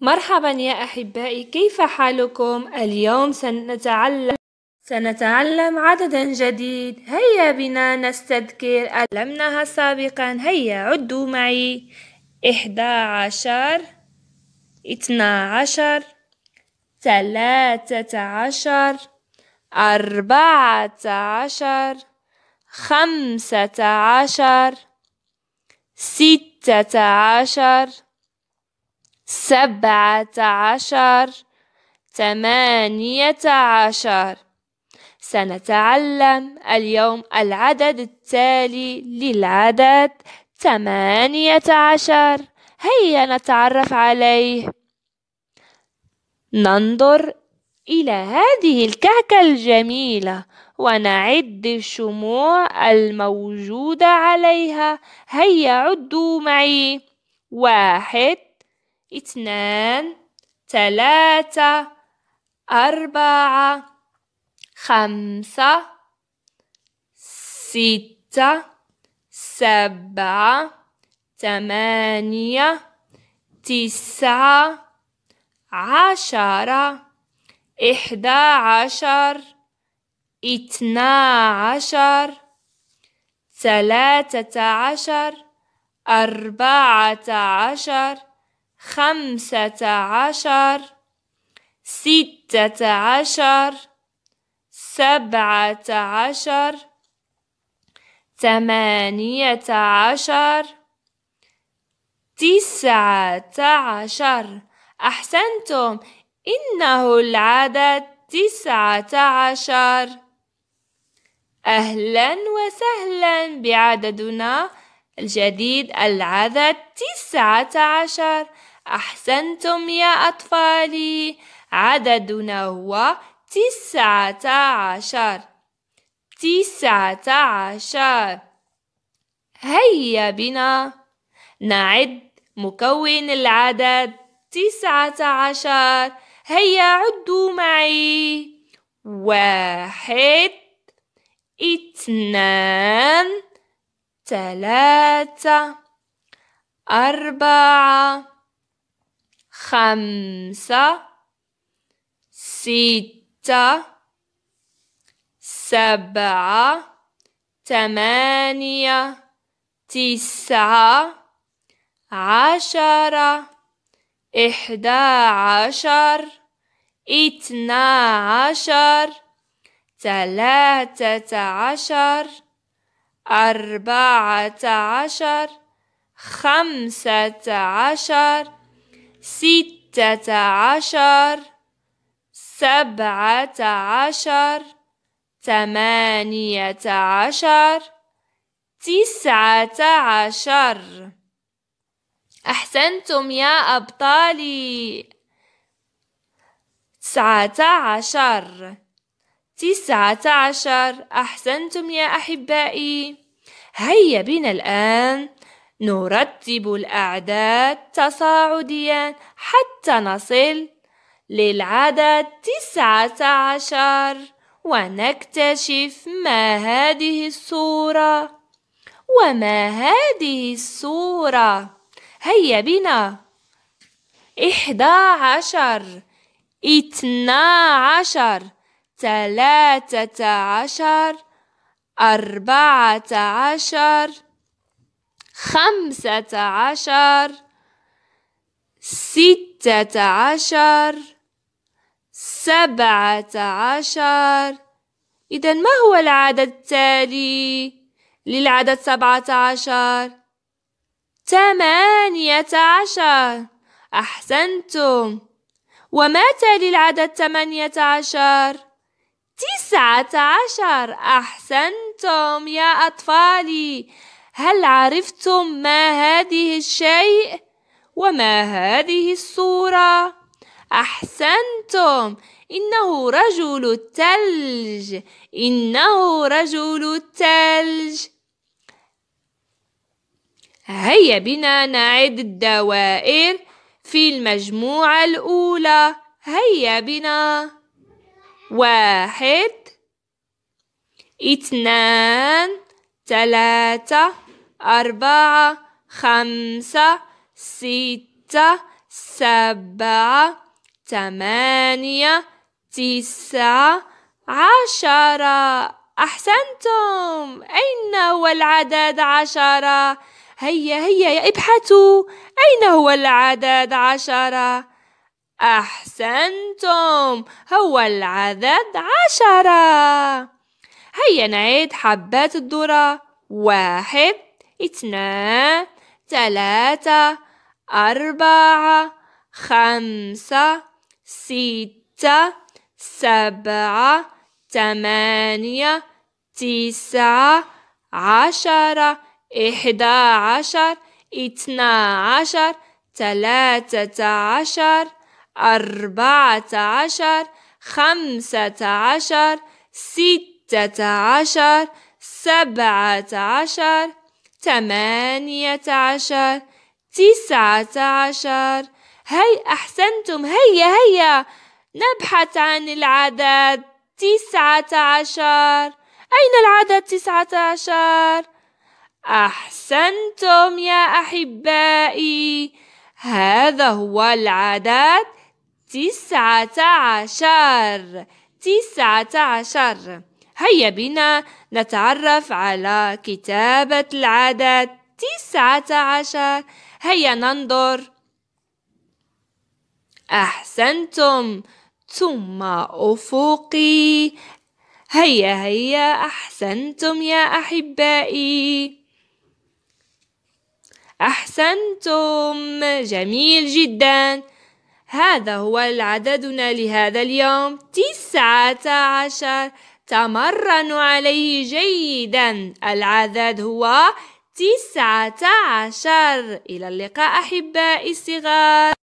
مرحبا يا أحبائي كيف حالكم؟ اليوم سنتعلم سنتعلم عددا جديد هيا بنا نستذكر ألمناها سابقا هيا عدوا معي إحدى عشر اثنا عشر ثلاثة عشر أربعة عشر خمسة عشر ستة عشر سبعة عشر ثمانية عشر سنتعلم اليوم العدد التالي للعدد ثمانية عشر هيا نتعرف عليه ننظر إلى هذه الكعكة الجميلة ونعد الشموع الموجودة عليها هيا عدوا معي واحد اثنان ثلاثة أربعة خمسة ستة سبعة ثمانية تسعة عشرة إحدى عشر اثنا عشر ثلاثة عشر أربعة عشر خمسة عشر ستة عشر سبعة عشر ثمانية عشر تسعة عشر أحسنتم إنه العدد تسعة عشر أهلا وسهلا بعددنا الجديد العدد تسعة عشر أحسنتم يا أطفالي عددنا هو تسعة عشر تسعة عشر هيا بنا نعد مكون العدد تسعة عشر هيا عدوا معي واحد اثنان ثلاثة أربعة خمسة ستة سبعة ثمانية تسعة عشرة إحدى عشر اثنا عشر ثلاثة عشر أربعة عشر خمسة عشر ستة عشر سبعة عشر ثمانية عشر تسعة عشر أحسنتم يا أبطالي تسعة عشر تسعة عشر أحسنتم يا أحبائي هيا بنا الآن نرتب الأعداد تصاعديا حتى نصل للعدد تسعة عشر ونكتشف ما هذه الصورة وما هذه الصورة هيا بنا إحدى عشر اثنا عشر ثلاثة عشر أربعة عشر خمسة عشر ستة عشر سبعة عشر إذا ما هو العدد التالي للعدد سبعة عشر ثمانية عشر أحسنتم وما تالي العدد ثمانية عشر تسعة عشر أحسنتم يا أطفالي هل عرفتم ما هذه الشيء وما هذه الصوره احسنتم انه رجل الثلج انه رجل الثلج هيا بنا نعد الدوائر في المجموعة الأولى هيا بنا واحد اثنان ثلاثة أربعة خمسة ستة سبعة ثمانية تسعة عشرة أحسنتم أين هو العدد عشرة؟ هيا هيا ابحثوا أين هو العدد عشرة؟ أحسنتم هو العدد عشرة هيا نعيد حبات الذرة واحد اثنان ثلاثة أربعة خمسة ستة سبعة ثمانية تسعة عشرة إحدى عشر اثنى عشر ثلاثة عشر أربعة عشر خمسة عشر ستة عشر سبعة عشر ثمانية عشر تسعة عشر هاي أحسنتم هيا هيا نبحث عن العدد تسعة عشر أين العدد تسعة عشر؟ أحسنتم يا أحبائي هذا هو العدد تسعة عشر تسعة عشر هيا بنا نتعرف على كتابة العدد تسعة عشر هيا ننظر أحسنتم ثم أفقي هيا هيا أحسنتم يا أحبائي أحسنتم جميل جدا هذا هو عددنا لهذا اليوم تسعة عشر تمرن عليه جيدا العدد هو تسعة عشر إلى اللقاء أحبائي الصغار